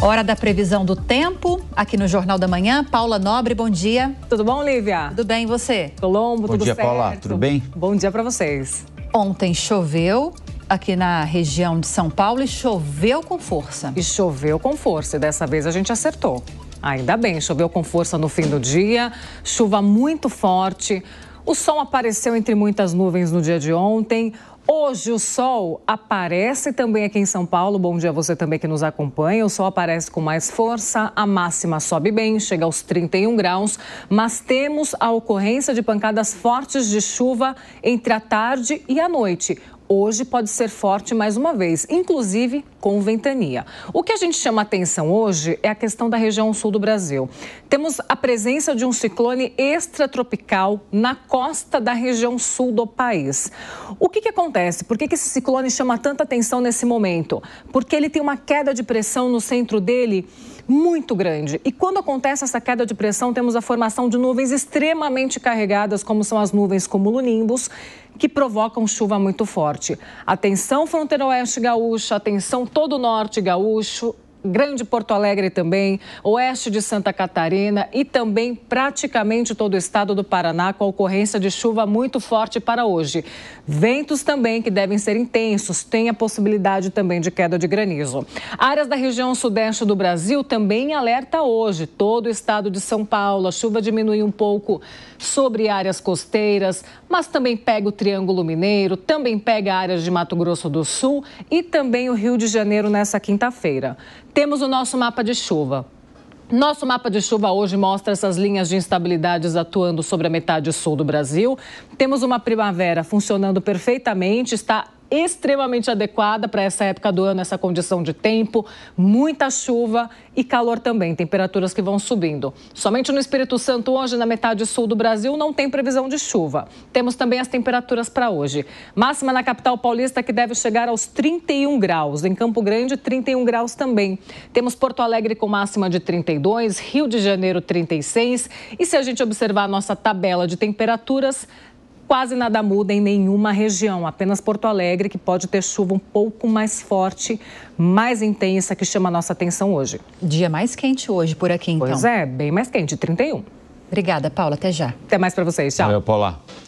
Hora da previsão do tempo, aqui no Jornal da Manhã. Paula Nobre, bom dia. Tudo bom, Lívia? Tudo bem, e você? Colombo, bom tudo dia, certo? Paula, tudo bem? Bom dia para vocês. Ontem choveu aqui na região de São Paulo e choveu com força. E choveu com força, e dessa vez a gente acertou. Ainda bem, choveu com força no fim do dia, chuva muito forte. O sol apareceu entre muitas nuvens no dia de ontem. Hoje o sol aparece também aqui em São Paulo. Bom dia a você também que nos acompanha. O sol aparece com mais força, a máxima sobe bem, chega aos 31 graus, mas temos a ocorrência de pancadas fortes de chuva entre a tarde e a noite hoje pode ser forte mais uma vez, inclusive com ventania. O que a gente chama atenção hoje é a questão da região sul do Brasil. Temos a presença de um ciclone extratropical na costa da região sul do país. O que, que acontece? Por que, que esse ciclone chama tanta atenção nesse momento? Porque ele tem uma queda de pressão no centro dele muito grande. E quando acontece essa queda de pressão, temos a formação de nuvens extremamente carregadas, como são as nuvens cumulonimbus, que provocam chuva muito forte. Atenção fronteiro oeste gaúcha, atenção todo o norte gaúcho, Grande Porto Alegre também, oeste de Santa Catarina e também praticamente todo o estado do Paraná com a ocorrência de chuva muito forte para hoje. Ventos também que devem ser intensos, tem a possibilidade também de queda de granizo. Áreas da região sudeste do Brasil também alerta hoje, todo o estado de São Paulo, a chuva diminui um pouco sobre áreas costeiras, mas também pega o Triângulo Mineiro, também pega áreas de Mato Grosso do Sul e também o Rio de Janeiro nessa quinta-feira. Temos o nosso mapa de chuva. Nosso mapa de chuva hoje mostra essas linhas de instabilidades atuando sobre a metade sul do Brasil. Temos uma primavera funcionando perfeitamente, está extremamente adequada para essa época do ano, essa condição de tempo, muita chuva e calor também, temperaturas que vão subindo. Somente no Espírito Santo, hoje, na metade sul do Brasil, não tem previsão de chuva. Temos também as temperaturas para hoje. Máxima na capital paulista, que deve chegar aos 31 graus. Em Campo Grande, 31 graus também. Temos Porto Alegre com máxima de 32, Rio de Janeiro, 36. E se a gente observar a nossa tabela de temperaturas, Quase nada muda em nenhuma região, apenas Porto Alegre, que pode ter chuva um pouco mais forte, mais intensa, que chama a nossa atenção hoje. Dia mais quente hoje por aqui, então. Pois é, bem mais quente, 31. Obrigada, Paula. Até já. Até mais para vocês. Tchau. Valeu, Paula.